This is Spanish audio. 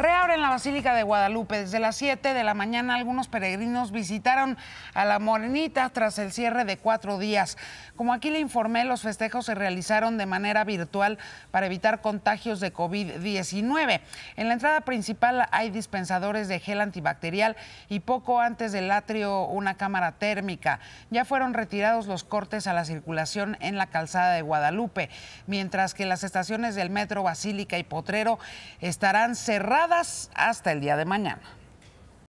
reabren la Basílica de Guadalupe. Desde las 7 de la mañana algunos peregrinos visitaron a la Morenita tras el cierre de cuatro días. Como aquí le informé, los festejos se realizaron de manera virtual para evitar contagios de COVID-19. En la entrada principal hay dispensadores de gel antibacterial y poco antes del atrio una cámara térmica. Ya fueron retirados los cortes a la circulación en la calzada de Guadalupe, mientras que las estaciones del metro Basílica y Potrero estarán cerradas hasta el día de mañana.